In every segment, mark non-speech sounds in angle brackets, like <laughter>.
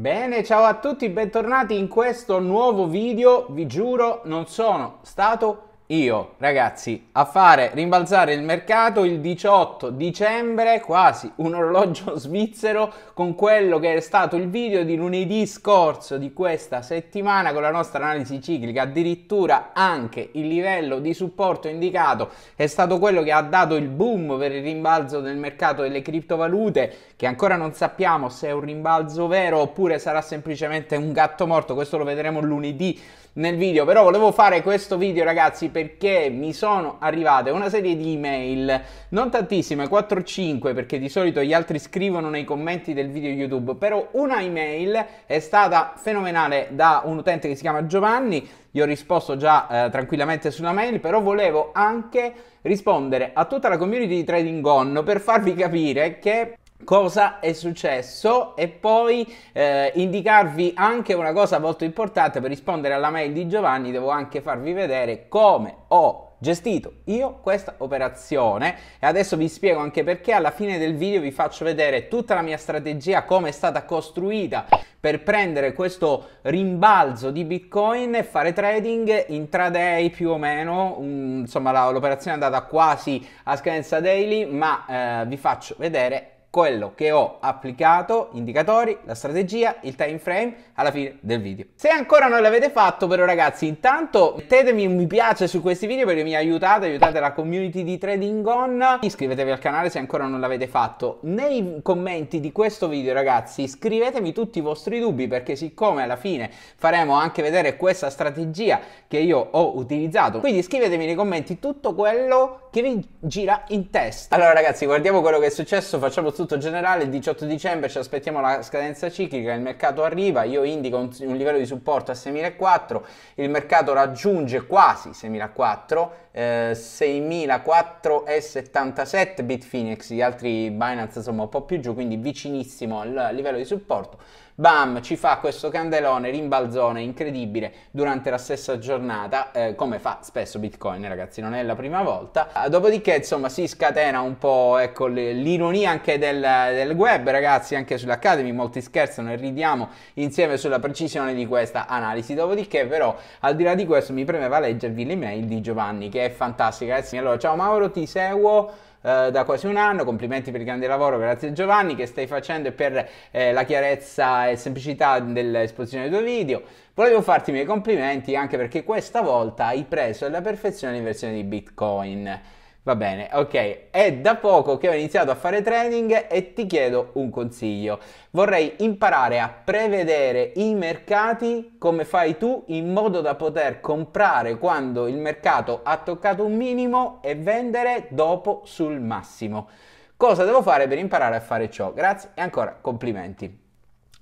Bene, ciao a tutti, bentornati in questo nuovo video. Vi giuro, non sono stato io, ragazzi, a fare rimbalzare il mercato il 18 dicembre, quasi un orologio <laughs> svizzero, con quello che è stato il video di lunedì scorso di questa settimana, con la nostra analisi ciclica. Addirittura anche il livello di supporto indicato è stato quello che ha dato il boom per il rimbalzo del mercato delle criptovalute, che ancora non sappiamo se è un rimbalzo vero oppure sarà semplicemente un gatto morto. Questo lo vedremo lunedì nel video, però volevo fare questo video ragazzi perché mi sono arrivate una serie di email, non tantissime, 4-5 perché di solito gli altri scrivono nei commenti del video YouTube, però una email è stata fenomenale da un utente che si chiama Giovanni, io ho risposto già eh, tranquillamente sulla mail, però volevo anche rispondere a tutta la community di Trading On per farvi capire che cosa è successo e poi eh, indicarvi anche una cosa molto importante per rispondere alla mail di Giovanni devo anche farvi vedere come ho gestito io questa operazione e adesso vi spiego anche perché alla fine del video vi faccio vedere tutta la mia strategia come è stata costruita per prendere questo rimbalzo di bitcoin e fare trading intraday più o meno insomma l'operazione è andata quasi a scadenza daily ma eh, vi faccio vedere quello che ho applicato, indicatori, la strategia, il time frame alla fine del video. Se ancora non l'avete fatto però ragazzi, intanto mettetemi un mi piace su questi video perché mi aiutate, aiutate la community di Trading On, iscrivetevi al canale se ancora non l'avete fatto. Nei commenti di questo video ragazzi scrivetemi tutti i vostri dubbi perché siccome alla fine faremo anche vedere questa strategia che io ho utilizzato, quindi scrivetemi nei commenti tutto quello che vi gira in testa. Allora ragazzi guardiamo quello che è successo, facciamo tutto tutto generale, il 18 dicembre ci aspettiamo la scadenza ciclica, il mercato arriva, io indico un, un livello di supporto a 6.004, il mercato raggiunge quasi 6.004, eh, 6.004,77 Bitfinex, gli altri Binance insomma un po' più giù, quindi vicinissimo al livello di supporto bam, ci fa questo candelone rimbalzone incredibile durante la stessa giornata, eh, come fa spesso Bitcoin, ragazzi, non è la prima volta. Ah, dopodiché, insomma, si scatena un po' ecco, l'ironia anche del, del web, ragazzi, anche sull'Academy, molti scherzano e ridiamo insieme sulla precisione di questa analisi. Dopodiché, però, al di là di questo, mi premeva leggervi l'email di Giovanni, che è fantastica, ragazzi. Eh allora, ciao Mauro, ti seguo. Eh, da quasi un anno, complimenti per il grande lavoro, grazie Giovanni che stai facendo e per eh, la chiarezza e semplicità dell'esposizione dei tuoi video. Volevo farti i miei complimenti anche perché questa volta hai preso alla perfezione l'inversione di Bitcoin. Va bene, ok, è da poco che ho iniziato a fare trading e ti chiedo un consiglio. Vorrei imparare a prevedere i mercati come fai tu in modo da poter comprare quando il mercato ha toccato un minimo e vendere dopo sul massimo. Cosa devo fare per imparare a fare ciò? Grazie e ancora complimenti.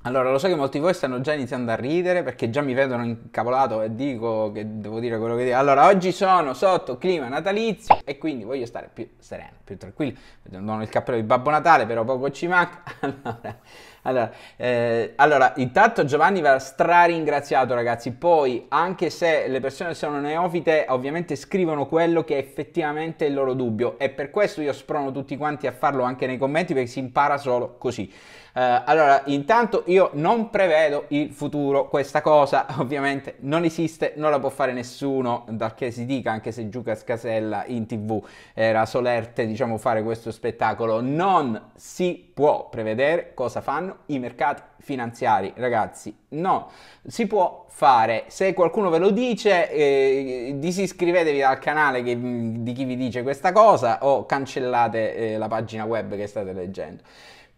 Allora, lo so che molti di voi stanno già iniziando a ridere perché già mi vedono incavolato e dico che devo dire quello che devo. Allora, oggi sono sotto clima natalizio e quindi voglio stare più sereno, più tranquillo. Non ho il cappello di Babbo Natale, però poco ci manca. <laughs> Allora, allora, eh, allora, intanto Giovanni va straringraziato ragazzi, poi anche se le persone sono neofite ovviamente scrivono quello che è effettivamente il loro dubbio e per questo io sprono tutti quanti a farlo anche nei commenti perché si impara solo così. Uh, allora, intanto io non prevedo il futuro, questa cosa <laughs> ovviamente non esiste, non la può fare nessuno, dal che si dica, anche se Giuca Scasella in tv era solerte, diciamo, fare questo spettacolo, non si può prevedere cosa fanno i mercati finanziari, ragazzi. No, si può fare. Se qualcuno ve lo dice, eh, disiscrivetevi dal canale che, mm, di chi vi dice questa cosa o cancellate eh, la pagina web che state leggendo.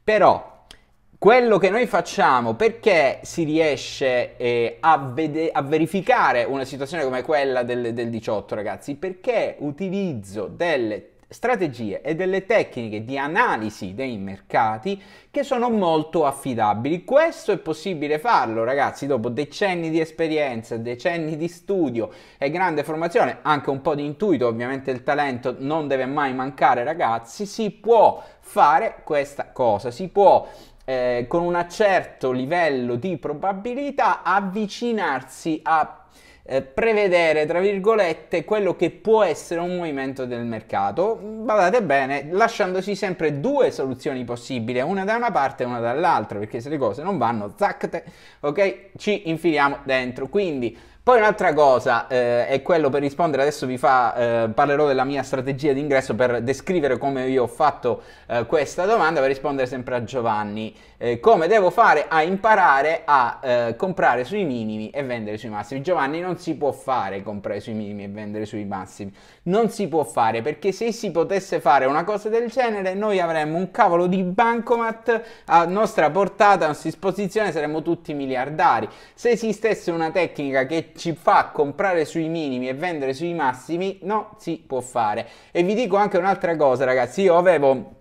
Però quello che noi facciamo perché si riesce eh, a, vede- a, verificare una situazione come quella del, del 18 ragazzi perché utilizzo delle strategie e delle tecniche di analisi dei mercati che sono molto affidabili. Questo è possibile farlo, ragazzi, dopo decenni di esperienza, decenni di studio e grande formazione, anche un po' di intuito, ovviamente il talento non deve mai mancare, ragazzi, si può fare questa cosa, si può eh, con un certo livello di probabilità avvicinarsi a eh, prevedere, tra virgolette, quello che può essere un movimento del mercato, badate bene, lasciandosi sempre due soluzioni possibili, una da una parte e una dall'altra, perché se le cose non vanno, zac, ok, ci infiliamo dentro. Quindi poi un'altra cosa eh, è quello per rispondere, adesso vi fa, eh, parlerò della mia strategia di ingresso per descrivere come io ho fatto eh, questa domanda, per rispondere sempre a Giovanni, eh, come devo fare a imparare a eh, comprare sui minimi e vendere sui massimi. Giovanni non si può fare comprare sui minimi e vendere sui massimi, non si può fare perché se si potesse fare una cosa del genere noi avremmo un cavolo di bancomat a nostra portata, a nostra disposizione, saremmo tutti miliardari. Se esistesse una tecnica che ci fa comprare sui minimi e vendere sui massimi no, si può fare. E vi dico anche un'altra cosa, ragazzi, io avevo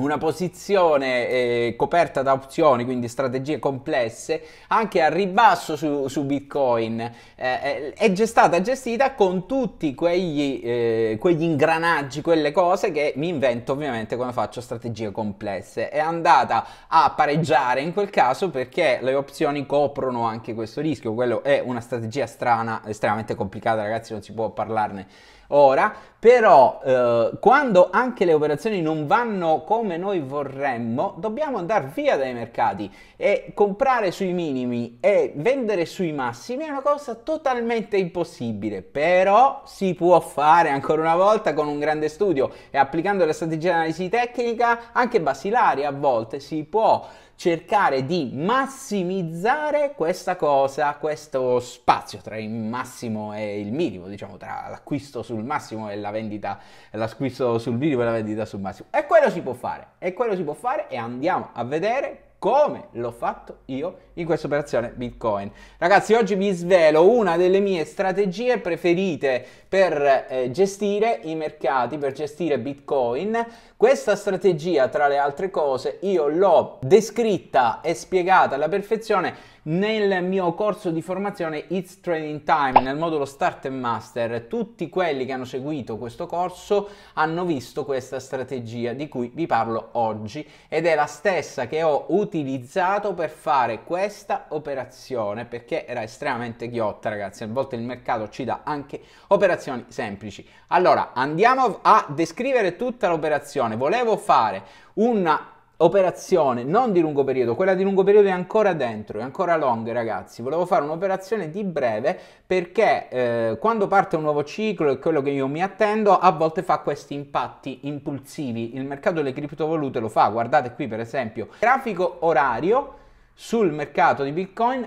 una posizione eh, coperta da opzioni, quindi strategie complesse, anche a ribasso su, su Bitcoin, eh, eh è, è stata gestita con tutti quegli, eh, quegli, ingranaggi, quelle cose che mi invento ovviamente quando faccio strategie complesse. È andata a pareggiare in quel caso perché le opzioni coprono anche questo rischio, quello è una strategia strana, estremamente complicata ragazzi, non si può parlarne ora, però eh, quando anche le operazioni non vanno come noi vorremmo, dobbiamo andare via dai mercati e comprare sui minimi e vendere sui massimi è una cosa totalmente impossibile, però si può fare ancora una volta con un grande studio e applicando la strategia di analisi tecnica, anche basilari a volte si può cercare di massimizzare questa cosa, questo spazio tra il massimo e il minimo, diciamo tra l'acquisto sul massimo e la vendita, l'acquisto sul minimo e la vendita sul massimo. E quello si può fare, e quello si può fare e andiamo a vedere come l'ho fatto io in questa operazione Bitcoin. Ragazzi, oggi vi svelo una delle mie strategie preferite per eh, gestire i mercati, per gestire Bitcoin. Questa strategia, tra le altre cose, io l'ho descritta e spiegata alla perfezione nel mio corso di formazione It's Trading Time, nel modulo Start and Master. Tutti quelli che hanno seguito questo corso hanno visto questa strategia di cui vi parlo oggi ed è la stessa che ho utilizzato per fare questa operazione perché era estremamente ghiotta, ragazzi. A volte il mercato ci dà anche operazioni semplici. Allora, andiamo a descrivere tutta l'operazione. Volevo fare una operazione non di lungo periodo, quella di lungo periodo è ancora dentro, è ancora long ragazzi, volevo fare un'operazione di breve perché eh, quando parte un nuovo ciclo e quello che io mi attendo a volte fa questi impatti impulsivi, il mercato delle criptovalute lo fa, guardate qui per esempio, grafico orario sul mercato di Bitcoin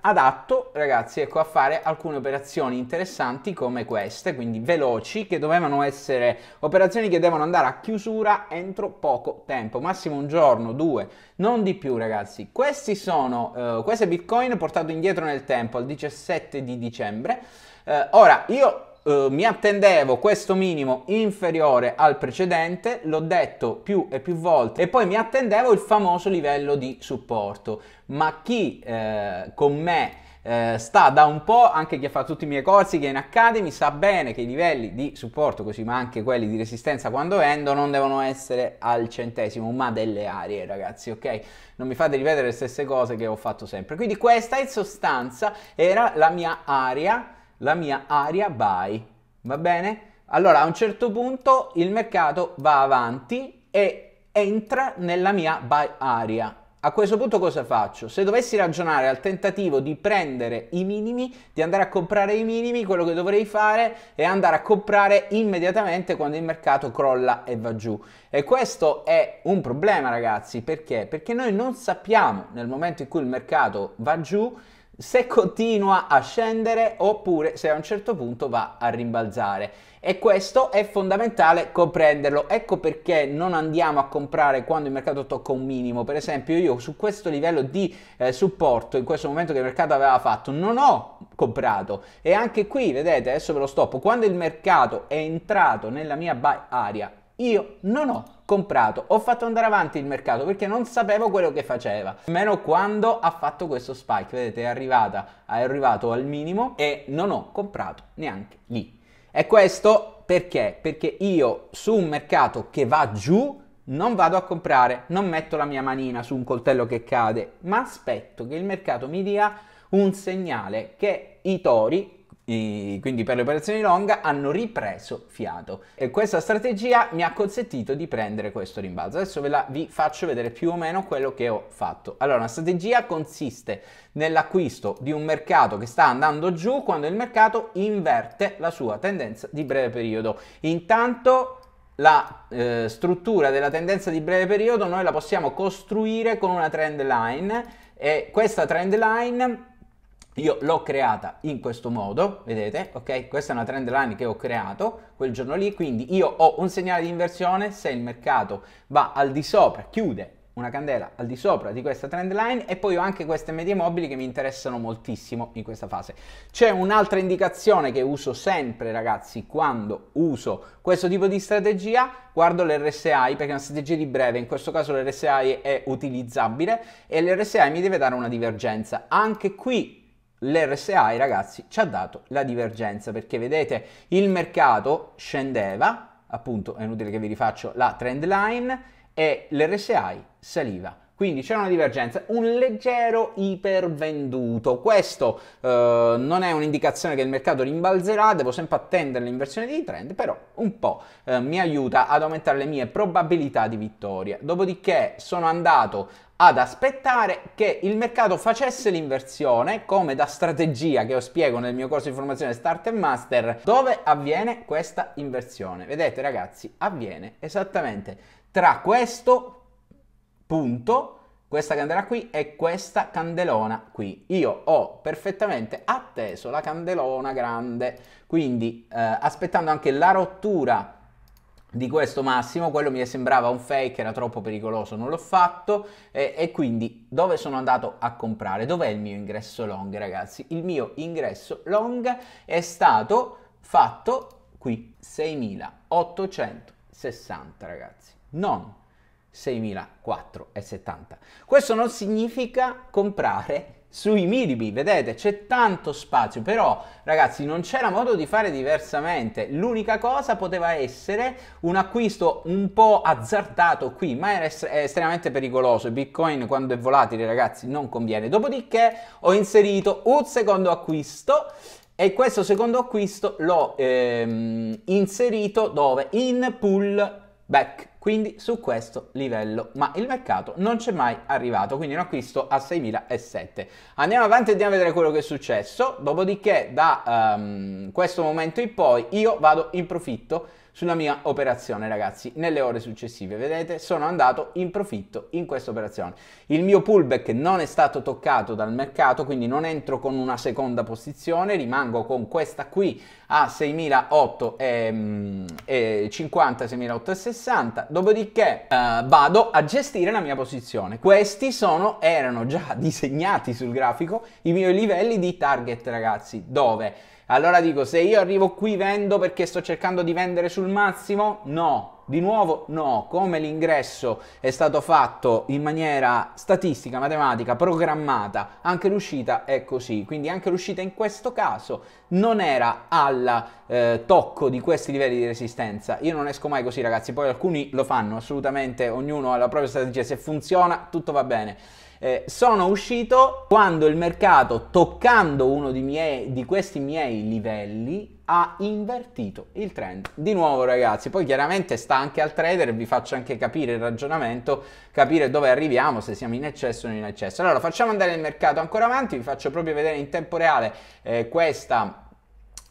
adatto ragazzi ecco, a fare alcune operazioni interessanti come queste quindi veloci che dovevano essere operazioni che devono andare a chiusura entro poco tempo massimo un giorno due non di più ragazzi questi sono eh, queste bitcoin portato indietro nel tempo al 17 di dicembre eh, ora io eh, mi attendevo questo minimo inferiore al precedente, l'ho detto più e più volte, e poi mi attendevo il famoso livello di supporto. Ma chi eh, con me eh, sta da un po', anche chi fa tutti i miei corsi, che è in Academy, sa bene che i livelli di supporto, così ma anche quelli di resistenza quando vendo, non devono essere al centesimo, ma delle aree, ragazzi, ok? Non mi fate ripetere le stesse cose che ho fatto sempre. Quindi questa in sostanza era la mia area la mia aria buy, va bene? Allora a un certo punto il mercato va avanti e entra nella mia buy area. A questo punto cosa faccio? Se dovessi ragionare al tentativo di prendere i minimi, di andare a comprare i minimi, quello che dovrei fare è andare a comprare immediatamente quando il mercato crolla e va giù. E questo è un problema ragazzi, perché? Perché noi non sappiamo nel momento in cui il mercato va giù se continua a scendere oppure se a un certo punto va a rimbalzare. E questo è fondamentale comprenderlo. Ecco perché non andiamo a comprare quando il mercato tocca un minimo. Per esempio, io su questo livello di eh, supporto, in questo momento che il mercato aveva fatto, non ho comprato. E anche qui, vedete, adesso ve lo stoppo. Quando il mercato è entrato nella mia buy area, io non ho comprato comprato, ho fatto andare avanti il mercato perché non sapevo quello che faceva, meno quando ha fatto questo spike, vedete è, arrivata, è arrivato al minimo e non ho comprato neanche lì. E questo perché? Perché io su un mercato che va giù non vado a comprare, non metto la mia manina su un coltello che cade, ma aspetto che il mercato mi dia un segnale che i tori i, quindi per le operazioni long hanno ripreso fiato e questa strategia mi ha consentito di prendere questo rimbalzo adesso ve la vi faccio vedere più o meno quello che ho fatto allora la strategia consiste nell'acquisto di un mercato che sta andando giù quando il mercato inverte la sua tendenza di breve periodo intanto la eh, struttura della tendenza di breve periodo noi la possiamo costruire con una trend line e questa trend line io l'ho creata in questo modo, vedete, ok? Questa è una trend line che ho creato quel giorno lì, quindi io ho un segnale di inversione se il mercato va al di sopra, chiude una candela al di sopra di questa trend line e poi ho anche queste medie mobili che mi interessano moltissimo in questa fase. C'è un'altra indicazione che uso sempre ragazzi quando uso questo tipo di strategia, guardo l'RSI perché è una strategia di breve, in questo caso l'RSI è utilizzabile e l'RSI mi deve dare una divergenza. Anche qui l'RSI ragazzi ci ha dato la divergenza perché vedete il mercato scendeva, appunto è inutile che vi rifaccio la trend line e l'RSI saliva. Quindi c'era una divergenza, un leggero ipervenduto. Questo eh, non è un'indicazione che il mercato rimbalzerà, devo sempre attendere l'inversione di trend, però un po' eh, mi aiuta ad aumentare le mie probabilità di vittoria. Dopodiché sono andato ad aspettare che il mercato facesse l'inversione come da strategia che io spiego nel mio corso di formazione Start and Master dove avviene questa inversione. Vedete ragazzi, avviene esattamente tra questo punto, questa candela qui e questa candelona qui. Io ho perfettamente atteso la candelona grande, quindi eh, aspettando anche la rottura di questo massimo, quello mi sembrava un fake, era troppo pericoloso, non l'ho fatto e, e, quindi dove sono andato a comprare? Dov'è il mio ingresso long ragazzi? Il mio ingresso long è stato fatto qui 6860 ragazzi, non 6470. Questo non significa comprare sui minimi, vedete c'è tanto spazio, però ragazzi non c'era modo di fare diversamente, l'unica cosa poteva essere un acquisto un po' azzardato qui, ma era est estremamente pericoloso, Bitcoin quando è volatile ragazzi non conviene, dopodiché ho inserito un secondo acquisto e questo secondo acquisto l'ho ehm, inserito dove? In pull back, quindi su questo livello, ma il mercato non c'è mai arrivato, quindi un acquisto a 6.007. Andiamo avanti e andiamo a vedere quello che è successo, dopodiché da um, questo momento in poi io vado in profitto sulla mia operazione ragazzi. Nelle ore successive vedete sono andato in profitto in questa operazione. Il mio pullback non è stato toccato dal mercato quindi non entro con una seconda posizione, rimango con questa qui a 6.850, 6.860, mm, dopodiché eh, vado a gestire la mia posizione. Questi sono, erano già <laughs> disegnati sul grafico i miei livelli di target ragazzi dove allora dico, se io arrivo qui vendo perché sto cercando di vendere sul massimo? No. Di nuovo no, come l'ingresso è stato fatto in maniera statistica, matematica, programmata, anche l'uscita è così, quindi anche l'uscita in questo caso non era al eh, tocco di questi livelli di resistenza. Io non esco mai così ragazzi, poi alcuni lo fanno assolutamente, ognuno ha la propria strategia, se funziona tutto va bene. Eh, sono uscito quando il mercato, toccando uno miei, di questi miei livelli, ha invertito il trend. Di nuovo ragazzi, poi chiaramente sta anche al trader, vi faccio anche capire il ragionamento, capire dove arriviamo, se siamo in eccesso o non in eccesso. Allora facciamo andare il mercato ancora avanti, vi faccio proprio vedere in tempo reale eh, questa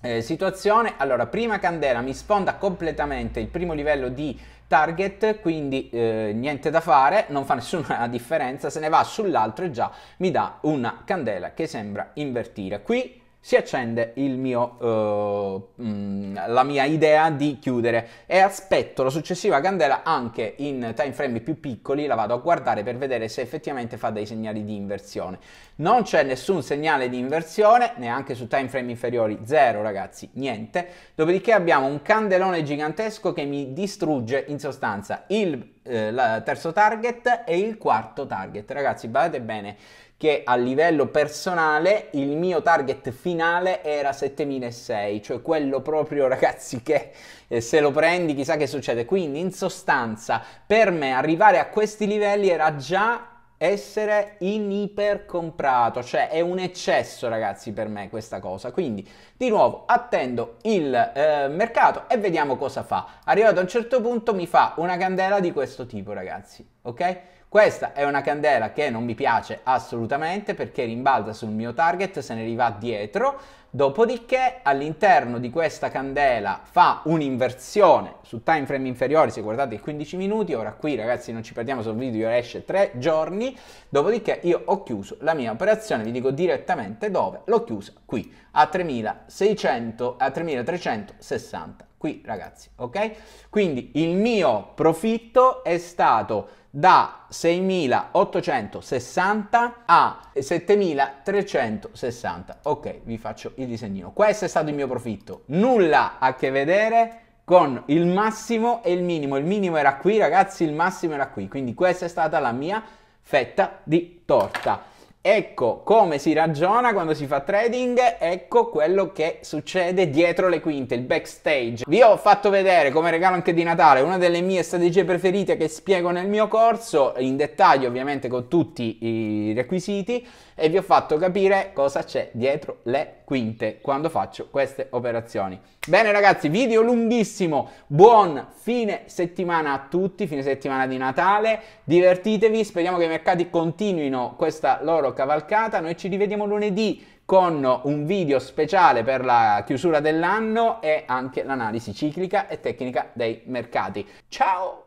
eh, situazione, allora prima candela mi sfonda completamente il primo livello di target, quindi eh, niente da fare, non fa nessuna <laughs> differenza, se ne va sull'altro e già mi dà una candela che sembra invertire. Qui si accende mio, uh, eh, mh, mm, la mia idea di chiudere e aspetto la successiva candela anche in time frame più piccoli, la vado a guardare per vedere se effettivamente fa dei segnali di inversione. Non c'è nessun segnale di inversione, neanche su time frame inferiori, zero ragazzi, niente. Dopodiché abbiamo un candelone gigantesco che mi distrugge in sostanza il eh, terzo target e il quarto target. Ragazzi, badate bene che a livello personale il mio target finale era 7006, cioè quello proprio <laughs> ragazzi che eh, se lo prendi chissà che succede. Quindi in sostanza per me arrivare a questi livelli era già essere in iper comprato, cioè è un eccesso ragazzi per me questa cosa, quindi di nuovo attendo il eh, mercato e vediamo cosa fa. Arrivato a un certo punto mi fa una candela di questo tipo ragazzi, ok? Questa è una candela che non mi piace assolutamente perché rimbalza sul mio target, se ne riva dietro, dopodiché all'interno di questa candela fa un'inversione su time frame inferiore, se guardate i 15 minuti, ora qui ragazzi non ci perdiamo sul video, esce 3 giorni, dopodiché io ho chiuso la mia operazione, vi dico direttamente dove, l'ho chiusa qui a 3600, a 3360, qui ragazzi, ok? Quindi il mio profitto è stato da 6.860 a 7.360. Ok, vi faccio il disegnino. Questo è stato il mio profitto. Nulla a che vedere con il massimo e il minimo. Il minimo era qui, ragazzi, il massimo era qui. Quindi questa è stata la mia fetta di torta. Ecco come si ragiona quando si fa trading, ecco quello che succede dietro le quinte, il backstage. Vi ho fatto vedere come regalo anche di Natale una delle mie strategie preferite che spiego nel mio corso, in dettaglio ovviamente con tutti i requisiti, e vi ho fatto capire cosa c'è dietro le quinte quando faccio queste operazioni. Bene ragazzi, video lunghissimo, buon fine settimana a tutti, fine settimana di Natale, divertitevi, speriamo che i mercati continuino questa loro cavalcata, noi ci rivediamo lunedì con un video speciale per la chiusura dell'anno e anche l'analisi ciclica e tecnica dei mercati. Ciao!